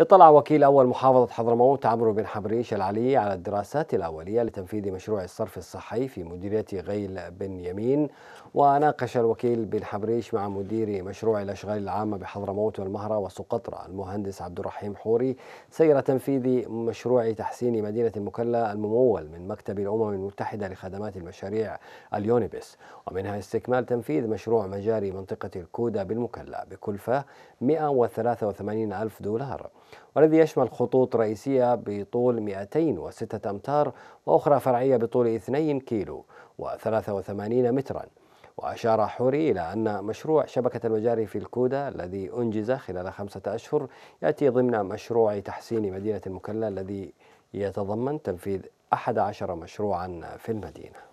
اطلع وكيل أول محافظة حضرموت عمرو بن حبريش العلي على الدراسات الأولية لتنفيذ مشروع الصرف الصحي في مديرية غيل بن يمين وناقش الوكيل بن حبريش مع مدير مشروع الأشغال العامة بحضرموت والمهرة وسقطرى المهندس عبد الرحيم حوري سير تنفيذ مشروع تحسين مدينة المكلا الممول من مكتب الأمم المتحدة لخدمات المشاريع اليونيبس ومنها استكمال تنفيذ مشروع مجاري منطقة الكودة بالمكلا بكلفة 183 ألف دولار والذي يشمل خطوط رئيسية بطول 206 أمتار وأخرى فرعية بطول 2 كيلو و83 متراً وأشار حوري إلى أن مشروع شبكة المجاري في الكودة الذي أنجز خلال خمسة أشهر يأتي ضمن مشروع تحسين مدينة المكلا الذي يتضمن تنفيذ 11 مشروعا في المدينه